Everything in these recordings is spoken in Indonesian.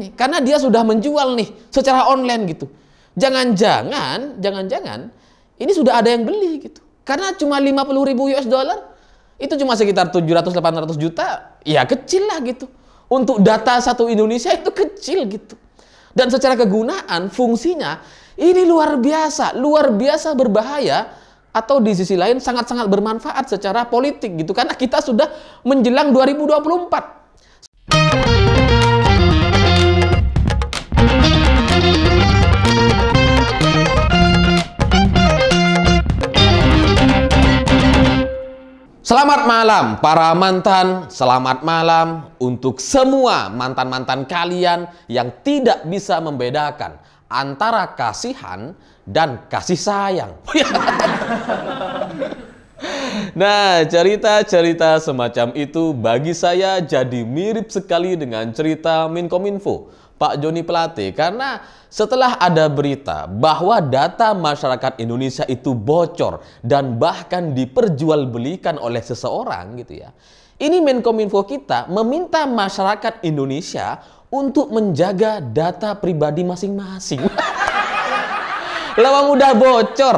nih karena dia sudah menjual nih secara online gitu. Jangan-jangan, jangan-jangan ini sudah ada yang beli gitu. Karena cuma 50 ribu US dollar itu cuma sekitar 700-800 juta, ya kecil lah gitu. Untuk data satu Indonesia itu kecil gitu. Dan secara kegunaan, fungsinya ini luar biasa, luar biasa berbahaya atau di sisi lain sangat-sangat bermanfaat secara politik gitu karena kita sudah menjelang 2024 Selamat malam para mantan, selamat malam untuk semua mantan-mantan kalian yang tidak bisa membedakan antara kasihan dan kasih sayang. nah, cerita-cerita semacam itu bagi saya jadi mirip sekali dengan cerita Minkominfo Pak Joni pelatih karena setelah ada berita bahwa data masyarakat Indonesia itu bocor dan bahkan diperjualbelikan oleh seseorang gitu ya. Ini Menkominfo kita meminta masyarakat Indonesia untuk menjaga data pribadi masing-masing. Lawang udah bocor,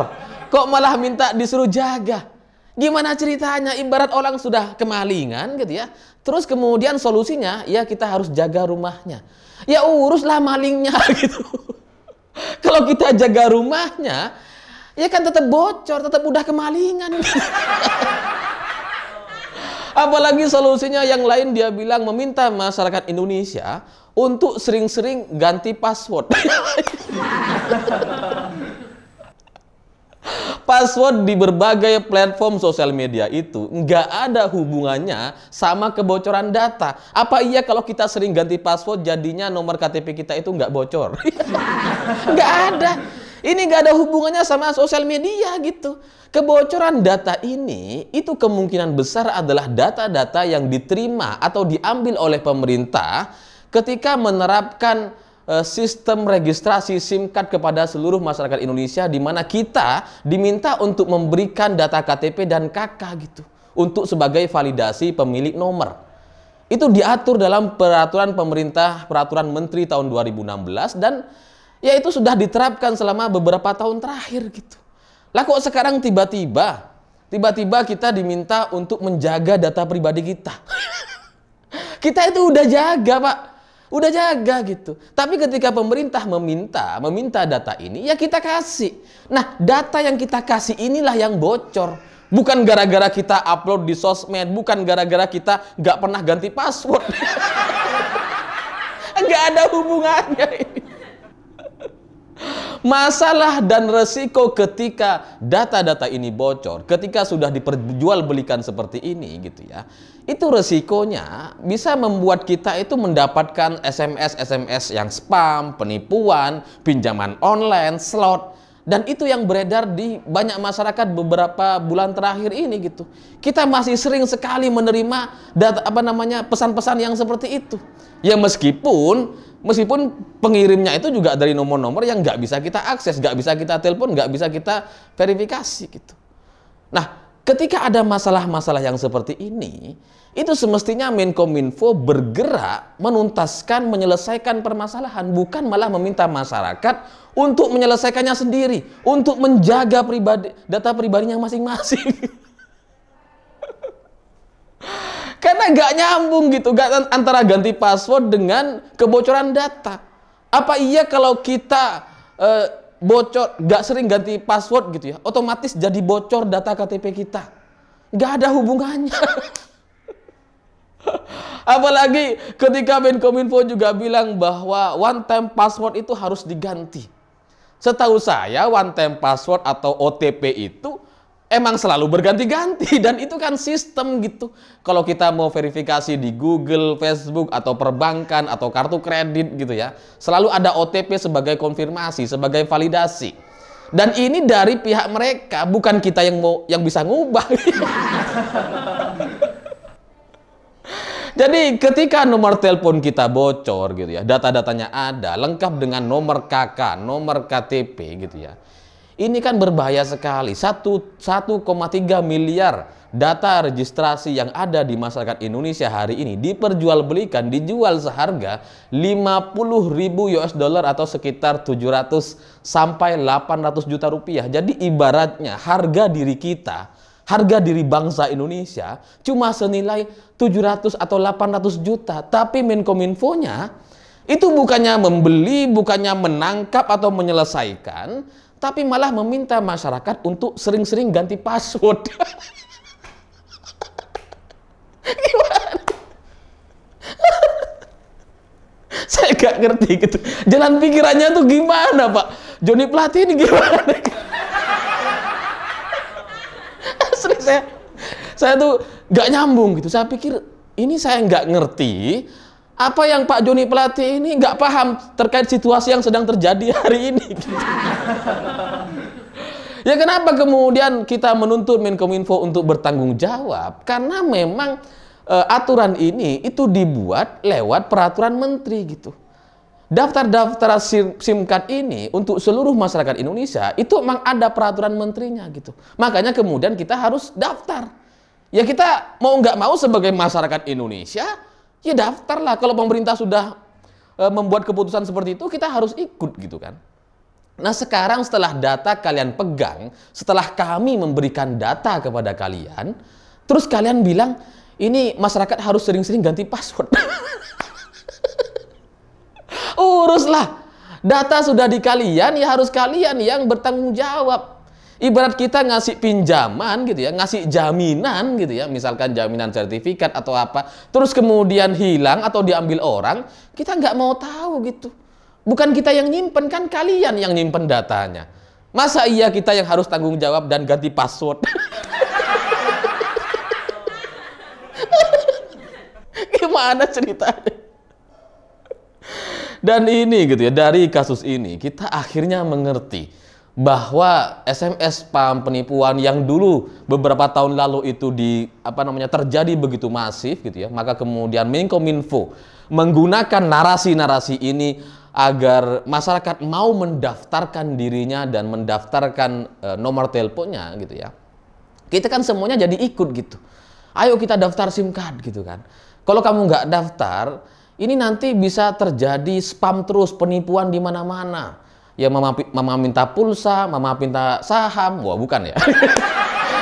kok malah minta disuruh jaga? Gimana ceritanya ibarat orang sudah kemalingan gitu ya. Terus kemudian solusinya ya kita harus jaga rumahnya. Ya uruslah malingnya gitu. Kalau kita jaga rumahnya ya kan tetap bocor, tetap udah kemalingan. Gitu. Apalagi solusinya yang lain dia bilang meminta masyarakat Indonesia untuk sering-sering ganti password. password di berbagai platform sosial media itu nggak ada hubungannya sama kebocoran data. Apa iya kalau kita sering ganti password jadinya nomor KTP kita itu nggak bocor? nggak ada. Ini nggak ada hubungannya sama sosial media gitu. Kebocoran data ini itu kemungkinan besar adalah data-data yang diterima atau diambil oleh pemerintah ketika menerapkan Eh, sistem registrasi SIM card kepada seluruh masyarakat Indonesia di mana kita diminta untuk memberikan data KTP dan KK gitu untuk sebagai validasi pemilik nomor. Itu diatur dalam peraturan pemerintah, peraturan menteri tahun 2016 dan ya itu sudah diterapkan selama beberapa tahun terakhir gitu. Lah kok sekarang tiba-tiba tiba-tiba kita diminta untuk menjaga data pribadi kita. kita itu udah jaga, Pak udah jaga gitu. Tapi ketika pemerintah meminta, meminta data ini, ya kita kasih. Nah, data yang kita kasih inilah yang bocor. Bukan gara-gara kita upload di sosmed, bukan gara-gara kita nggak pernah ganti password. Nggak ada hubungannya itu. Masalah dan resiko ketika data-data ini bocor, ketika sudah diperjualbelikan seperti ini gitu ya. Itu resikonya bisa membuat kita itu mendapatkan SMS-SMS yang spam, penipuan, pinjaman online, slot dan itu yang beredar di banyak masyarakat beberapa bulan terakhir ini gitu. Kita masih sering sekali menerima data, apa namanya pesan-pesan yang seperti itu. Ya meskipun meskipun pengirimnya itu juga dari nomor-nomor yang nggak bisa kita akses, nggak bisa kita telepon, nggak bisa kita verifikasi gitu. Nah, ketika ada masalah-masalah yang seperti ini, itu semestinya Menkominfo bergerak menuntaskan, menyelesaikan permasalahan, bukan malah meminta masyarakat untuk menyelesaikannya sendiri, untuk menjaga pribadi, data pribadinya masing-masing. Karena gak nyambung gitu gak antara ganti password dengan kebocoran data. Apa iya kalau kita e, bocor, gak sering ganti password gitu ya, otomatis jadi bocor data KTP kita. Gak ada hubungannya. Apalagi ketika Menkominfo juga bilang bahwa one time password itu harus diganti. Setahu saya one time password atau OTP itu emang selalu berganti-ganti dan itu kan sistem gitu. Kalau kita mau verifikasi di Google, Facebook atau perbankan atau kartu kredit gitu ya, selalu ada OTP sebagai konfirmasi, sebagai validasi. Dan ini dari pihak mereka, bukan kita yang mau yang bisa ngubah. Jadi ketika nomor telepon kita bocor gitu ya, data-datanya ada, lengkap dengan nomor KK, nomor KTP gitu ya ini kan berbahaya sekali. 1,3 miliar data registrasi yang ada di masyarakat Indonesia hari ini diperjualbelikan, dijual seharga 50 ribu US dollar atau sekitar 700 sampai 800 juta rupiah. Jadi ibaratnya harga diri kita, harga diri bangsa Indonesia cuma senilai 700 atau 800 juta. Tapi Menkominfo-nya itu bukannya membeli, bukannya menangkap atau menyelesaikan, tapi malah meminta masyarakat untuk sering-sering ganti password. Saya gak ngerti gitu. Jalan pikirannya tuh gimana, Pak? Joni Plati ini gimana? Asli saya, saya tuh gak nyambung gitu. Saya pikir ini saya nggak ngerti apa yang Pak Joni pelatih ini nggak paham terkait situasi yang sedang terjadi hari ini. ya kenapa kemudian kita menuntut Menkominfo untuk bertanggung jawab? Karena memang e, aturan ini itu dibuat lewat peraturan menteri gitu. Daftar-daftar SIM, SIM card ini untuk seluruh masyarakat Indonesia itu memang ada peraturan menterinya gitu. Makanya kemudian kita harus daftar. Ya kita mau nggak mau sebagai masyarakat Indonesia ya daftarlah kalau pemerintah sudah e, membuat keputusan seperti itu kita harus ikut gitu kan. Nah sekarang setelah data kalian pegang, setelah kami memberikan data kepada kalian, terus kalian bilang ini masyarakat harus sering-sering ganti password. Uruslah. Data sudah di kalian, ya harus kalian yang bertanggung jawab. Ibarat kita ngasih pinjaman gitu ya, ngasih jaminan gitu ya, misalkan jaminan sertifikat atau apa, terus kemudian hilang atau diambil orang, kita nggak mau tahu gitu. Bukan kita yang nyimpen, kan kalian yang nyimpen datanya. Masa iya kita yang harus tanggung jawab dan ganti password? Gimana ceritanya? Dan ini gitu ya, dari kasus ini kita akhirnya mengerti bahwa SMS spam penipuan yang dulu beberapa tahun lalu itu di apa namanya terjadi begitu masif gitu ya maka kemudian Menkominfo menggunakan narasi-narasi ini agar masyarakat mau mendaftarkan dirinya dan mendaftarkan e, nomor teleponnya gitu ya kita kan semuanya jadi ikut gitu ayo kita daftar SIM card gitu kan kalau kamu nggak daftar ini nanti bisa terjadi spam terus penipuan di mana-mana ya mama, mama minta pulsa, mama minta saham, wah bukan ya.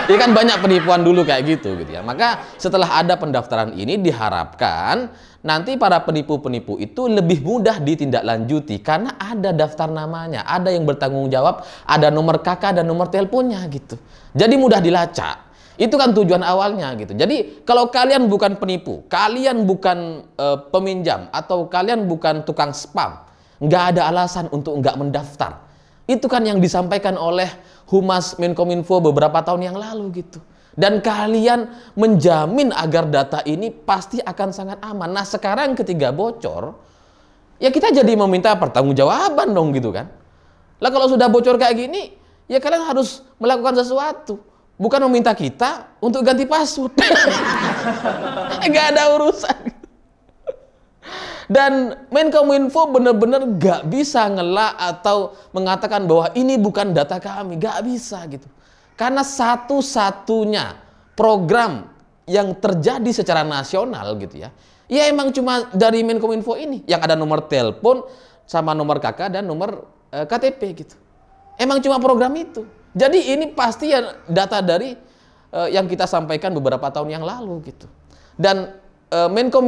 Ini ya kan banyak penipuan dulu kayak gitu gitu ya. Maka setelah ada pendaftaran ini diharapkan nanti para penipu-penipu itu lebih mudah ditindaklanjuti karena ada daftar namanya, ada yang bertanggung jawab, ada nomor KK dan nomor teleponnya gitu. Jadi mudah dilacak. Itu kan tujuan awalnya gitu. Jadi kalau kalian bukan penipu, kalian bukan e, peminjam atau kalian bukan tukang spam, nggak ada alasan untuk nggak mendaftar. Itu kan yang disampaikan oleh Humas Menkominfo beberapa tahun yang lalu gitu. Dan kalian menjamin agar data ini pasti akan sangat aman. Nah sekarang ketika bocor, ya kita jadi meminta pertanggungjawaban dong gitu kan. Lah kalau sudah bocor kayak gini, ya kalian harus melakukan sesuatu. Bukan meminta kita untuk ganti password. Nggak ada urusan. Dan Menkominfo benar-benar gak bisa ngelak atau mengatakan bahwa ini bukan data kami. Gak bisa gitu. Karena satu-satunya program yang terjadi secara nasional gitu ya. Ya emang cuma dari Menkominfo ini. Yang ada nomor telepon sama nomor KK dan nomor e, eh, KTP gitu. Emang cuma program itu. Jadi ini pasti ya data dari e, yang kita sampaikan beberapa tahun yang lalu gitu. Dan Menkom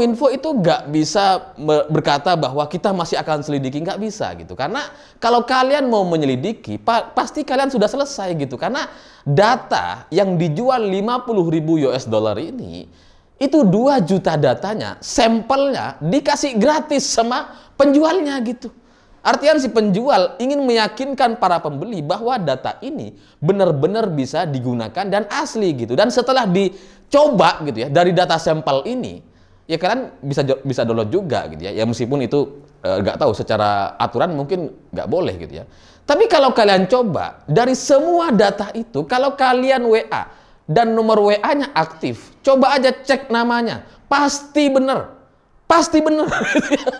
eh, Menkominfo itu nggak bisa berkata bahwa kita masih akan selidiki nggak bisa gitu karena kalau kalian mau menyelidiki pa pasti kalian sudah selesai gitu karena data yang dijual 50 ribu US dollar ini itu 2 juta datanya sampelnya dikasih gratis sama penjualnya gitu artinya si penjual ingin meyakinkan para pembeli bahwa data ini benar-benar bisa digunakan dan asli gitu. Dan setelah dicoba gitu ya dari data sampel ini, ya kalian bisa bisa download juga gitu ya. Ya meskipun itu eh, nggak e, tahu secara aturan mungkin nggak boleh gitu ya. Tapi kalau kalian coba dari semua data itu, kalau kalian WA dan nomor WA-nya aktif, coba aja cek namanya, pasti bener, pasti bener.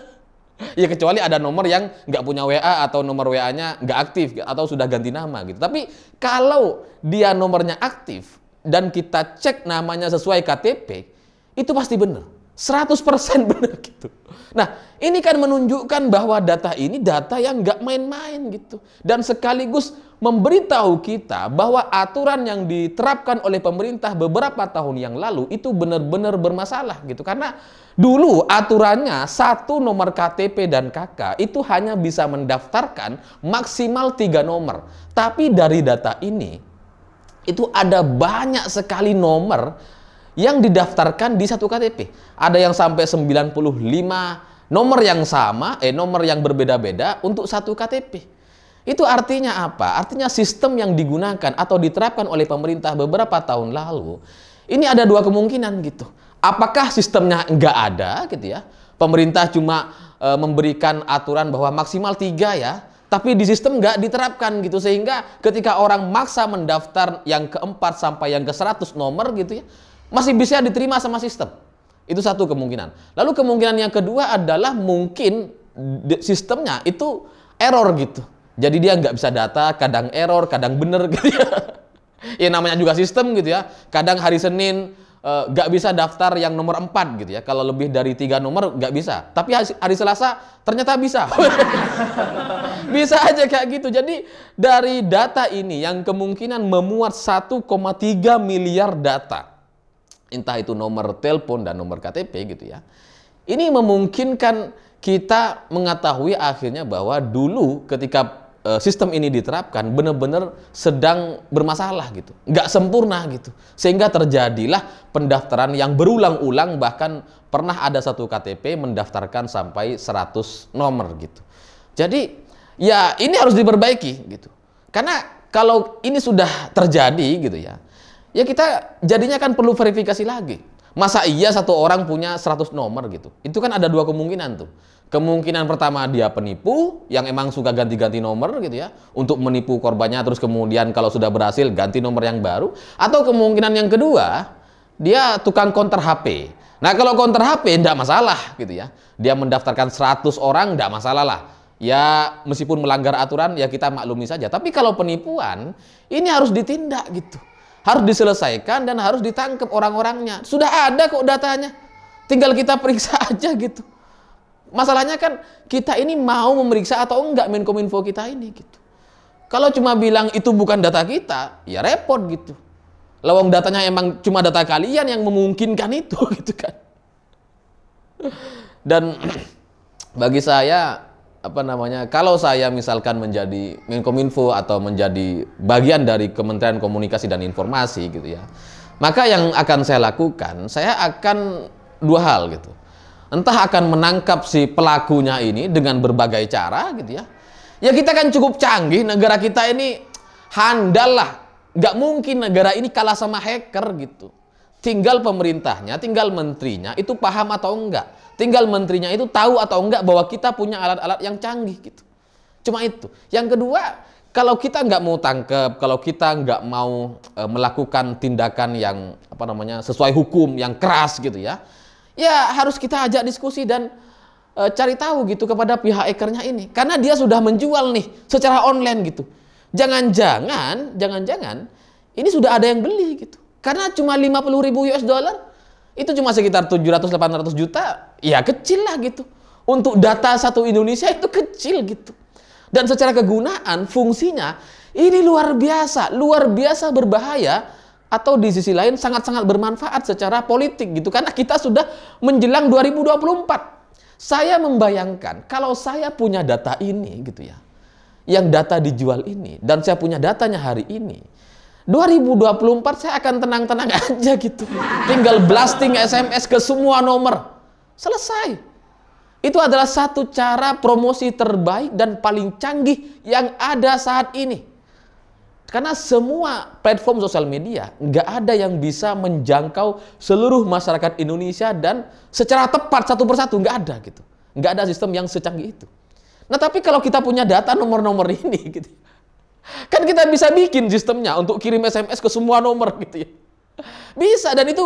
ya kecuali ada nomor yang nggak punya WA atau nomor WA-nya nggak aktif atau sudah ganti nama gitu. Tapi kalau dia nomornya aktif dan kita cek namanya sesuai KTP, itu pasti benar. 100% benar gitu. Nah, ini kan menunjukkan bahwa data ini data yang nggak main-main gitu. Dan sekaligus memberitahu kita bahwa aturan yang diterapkan oleh pemerintah beberapa tahun yang lalu itu benar-benar bermasalah gitu. Karena dulu aturannya satu nomor KTP dan KK itu hanya bisa mendaftarkan maksimal tiga nomor. Tapi dari data ini itu ada banyak sekali nomor yang didaftarkan di satu KTP. Ada yang sampai 95 nomor yang sama, eh nomor yang berbeda-beda untuk satu KTP. Itu artinya apa? Artinya sistem yang digunakan atau diterapkan oleh pemerintah beberapa tahun lalu, ini ada dua kemungkinan gitu. Apakah sistemnya enggak ada gitu ya? Pemerintah cuma e, memberikan aturan bahwa maksimal tiga ya, tapi di sistem enggak diterapkan gitu sehingga ketika orang maksa mendaftar yang keempat sampai yang ke seratus nomor gitu ya, masih bisa diterima sama sistem. Itu satu kemungkinan. Lalu kemungkinan yang kedua adalah mungkin sistemnya itu error gitu. Jadi dia nggak bisa data, kadang error, kadang bener gitu ya. ya namanya juga sistem gitu ya. Kadang hari Senin eh, nggak bisa daftar yang nomor 4 gitu ya. Kalau lebih dari tiga nomor nggak bisa. Tapi hari Selasa ternyata bisa. bisa aja kayak gitu. Jadi dari data ini yang kemungkinan memuat 1,3 miliar data entah itu nomor telepon dan nomor KTP gitu ya. Ini memungkinkan kita mengetahui akhirnya bahwa dulu ketika e, sistem ini diterapkan benar-benar sedang bermasalah gitu, nggak sempurna gitu, sehingga terjadilah pendaftaran yang berulang-ulang bahkan pernah ada satu KTP mendaftarkan sampai 100 nomor gitu. Jadi ya ini harus diperbaiki gitu, karena kalau ini sudah terjadi gitu ya, ya kita jadinya kan perlu verifikasi lagi. Masa iya satu orang punya 100 nomor gitu? Itu kan ada dua kemungkinan tuh. Kemungkinan pertama dia penipu yang emang suka ganti-ganti nomor gitu ya untuk menipu korbannya terus kemudian kalau sudah berhasil ganti nomor yang baru atau kemungkinan yang kedua dia tukang konter HP. Nah, kalau konter HP enggak masalah gitu ya. Dia mendaftarkan 100 orang enggak masalah lah. Ya, meskipun melanggar aturan ya kita maklumi saja. Tapi kalau penipuan ini harus ditindak gitu harus diselesaikan dan harus ditangkap orang-orangnya. Sudah ada kok datanya. Tinggal kita periksa aja gitu. Masalahnya kan kita ini mau memeriksa atau enggak Menkominfo kita ini gitu. Kalau cuma bilang itu bukan data kita, ya repot gitu. Lawang datanya emang cuma data kalian yang memungkinkan itu gitu kan. Dan bagi saya apa namanya kalau saya misalkan menjadi Menkominfo atau menjadi bagian dari Kementerian Komunikasi dan Informasi gitu ya maka yang akan saya lakukan saya akan dua hal gitu entah akan menangkap si pelakunya ini dengan berbagai cara gitu ya ya kita kan cukup canggih negara kita ini handal lah nggak mungkin negara ini kalah sama hacker gitu Tinggal pemerintahnya, tinggal menterinya itu paham atau enggak. Tinggal menterinya itu tahu atau enggak bahwa kita punya alat-alat yang canggih gitu. Cuma itu. Yang kedua, kalau kita nggak mau tangkap, kalau kita nggak mau e, melakukan tindakan yang apa namanya sesuai hukum yang keras gitu ya, ya harus kita ajak diskusi dan e, cari tahu gitu kepada pihak ekernya ini, karena dia sudah menjual nih secara online gitu. Jangan-jangan, jangan-jangan ini sudah ada yang beli gitu. Karena cuma 50 ribu US dollar, itu cuma sekitar 700-800 juta, ya kecil lah gitu. Untuk data satu Indonesia itu kecil gitu. Dan secara kegunaan, fungsinya, ini luar biasa, luar biasa berbahaya, atau di sisi lain sangat-sangat bermanfaat secara politik gitu. Karena kita sudah menjelang 2024. Saya membayangkan kalau saya punya data ini gitu ya, yang data dijual ini dan saya punya datanya hari ini 2024 saya akan tenang-tenang aja gitu. Tinggal blasting SMS ke semua nomor. Selesai. Itu adalah satu cara promosi terbaik dan paling canggih yang ada saat ini. Karena semua platform sosial media nggak ada yang bisa menjangkau seluruh masyarakat Indonesia dan secara tepat satu persatu nggak ada gitu. Nggak ada sistem yang secanggih itu. Nah tapi kalau kita punya data nomor-nomor ini gitu Kan kita bisa bikin sistemnya untuk kirim SMS ke semua nomor gitu ya. Bisa dan itu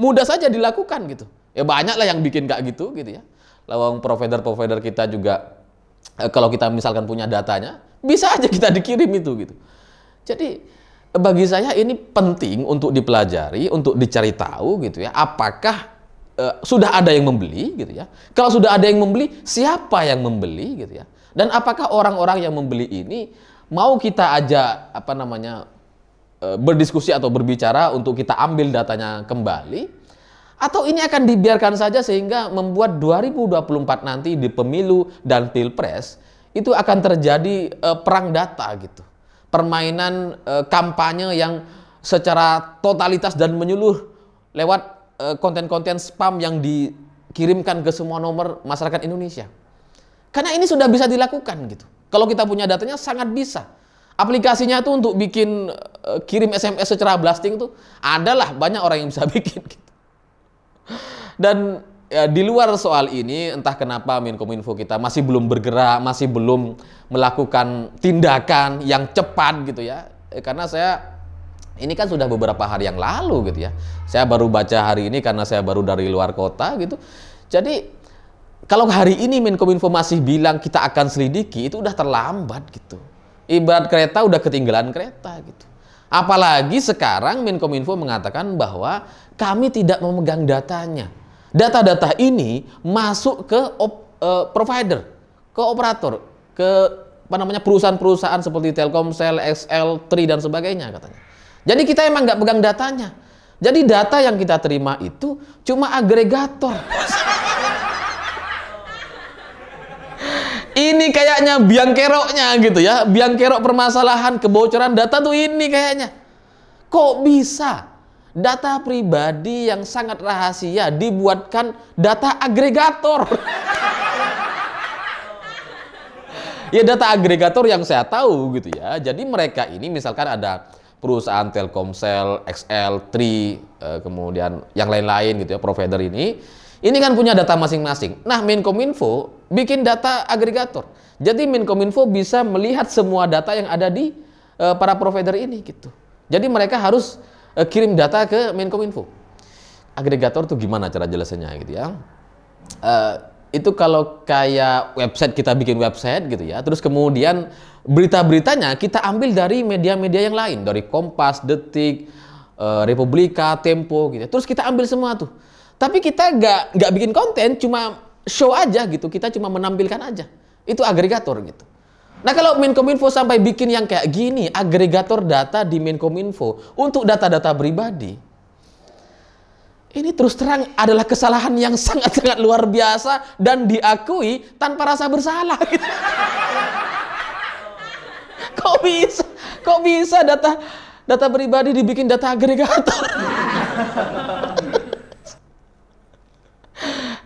mudah saja dilakukan gitu. Ya banyaklah yang bikin kayak gitu gitu ya. Lawang provider-provider kita juga eh, kalau kita misalkan punya datanya, bisa aja kita dikirim itu gitu. Jadi bagi saya ini penting untuk dipelajari, untuk dicari tahu gitu ya. Apakah eh, sudah ada yang membeli gitu ya. Kalau sudah ada yang membeli, siapa yang membeli gitu ya. Dan apakah orang-orang yang membeli ini mau kita ajak apa namanya eh, berdiskusi atau berbicara untuk kita ambil datanya kembali atau ini akan dibiarkan saja sehingga membuat 2024 nanti di pemilu dan pilpres itu akan terjadi eh, perang data gitu permainan eh, kampanye yang secara totalitas dan menyeluruh lewat konten-konten spam yang dikirimkan ke semua nomor masyarakat Indonesia karena ini sudah bisa dilakukan gitu kalau kita punya datanya sangat bisa. Aplikasinya tuh untuk bikin uh, kirim SMS secara blasting tuh, adalah banyak orang yang bisa bikin. Gitu. Dan ya, di luar soal ini entah kenapa Minkominfo kita masih belum bergerak, masih belum melakukan tindakan yang cepat gitu ya. Eh, karena saya ini kan sudah beberapa hari yang lalu gitu ya. Saya baru baca hari ini karena saya baru dari luar kota gitu. Jadi kalau hari ini Menkominfo masih bilang kita akan selidiki, itu udah terlambat gitu. Ibarat kereta udah ketinggalan kereta gitu. Apalagi sekarang Menkominfo mengatakan bahwa kami tidak memegang datanya. Data-data ini masuk ke op, uh, provider, ke operator, ke apa namanya perusahaan-perusahaan seperti Telkomsel, XL, Tri dan sebagainya katanya. Jadi kita emang nggak pegang datanya. Jadi data yang kita terima itu cuma agregator. ini kayaknya biang keroknya gitu ya. Biang kerok permasalahan kebocoran data tuh ini kayaknya. Kok bisa data pribadi yang sangat rahasia dibuatkan data agregator? ya data agregator yang saya tahu gitu ya. Jadi mereka ini misalkan ada perusahaan Telkomsel, XL, Tri, eh, kemudian yang lain-lain gitu ya, provider ini. Ini kan punya data masing-masing. Nah, Menkominfo bikin data agregator. Jadi Menkominfo bisa melihat semua data yang ada di uh, para provider ini gitu. Jadi mereka harus uh, kirim data ke Menkominfo. Agregator tuh gimana cara jelasannya gitu ya? Uh, itu kalau kayak website kita bikin website gitu ya, terus kemudian berita-beritanya kita ambil dari media-media yang lain, dari Kompas, Detik, uh, Republika, Tempo gitu. Ya. Terus kita ambil semua tuh. Tapi kita nggak nggak bikin konten, cuma show aja gitu, kita cuma menampilkan aja. Itu agregator gitu. Nah kalau Menkominfo sampai bikin yang kayak gini, agregator data di Menkominfo untuk data-data pribadi, ini terus terang adalah kesalahan yang sangat-sangat luar biasa dan diakui tanpa rasa bersalah. Gitu. kok bisa? Kok bisa data data pribadi dibikin data agregator?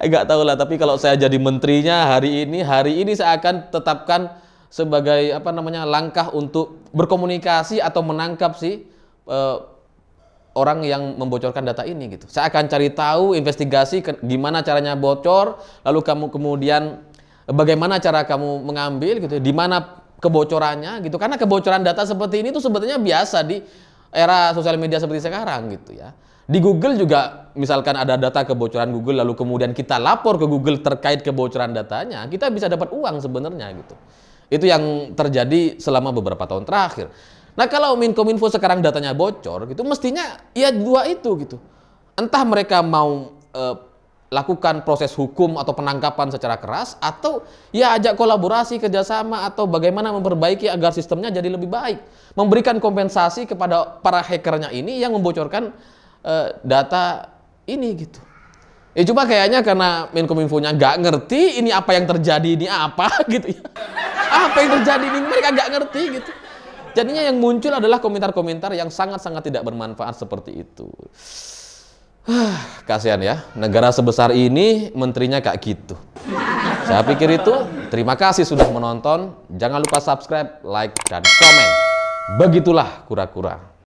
Eh, nggak tahu lah tapi kalau saya jadi menterinya hari ini hari ini saya akan tetapkan sebagai apa namanya langkah untuk berkomunikasi atau menangkap si uh, orang yang membocorkan data ini gitu saya akan cari tahu investigasi ke, gimana caranya bocor lalu kamu kemudian eh, bagaimana cara kamu mengambil gitu di mana kebocorannya gitu karena kebocoran data seperti ini tuh sebetulnya biasa di era sosial media seperti sekarang gitu ya di Google juga misalkan ada data kebocoran Google lalu kemudian kita lapor ke Google terkait kebocoran datanya, kita bisa dapat uang sebenarnya gitu. Itu yang terjadi selama beberapa tahun terakhir. Nah kalau Minkominfo sekarang datanya bocor gitu, mestinya ya dua itu gitu. Entah mereka mau e, lakukan proses hukum atau penangkapan secara keras atau ya ajak kolaborasi kerjasama atau bagaimana memperbaiki agar sistemnya jadi lebih baik memberikan kompensasi kepada para hackernya ini yang membocorkan Eh, data ini gitu. Ya cuma kayaknya karena Menkominfo-nya nggak ngerti ini apa yang terjadi ini apa gitu ya. Apa yang terjadi ini mereka nggak ngerti gitu. Jadinya yang muncul adalah komentar-komentar yang sangat-sangat tidak bermanfaat seperti itu. Kasihan ya, negara sebesar ini menterinya kayak gitu. Saya pikir itu, terima kasih sudah menonton. Jangan lupa subscribe, like, dan komen. Begitulah kura-kura.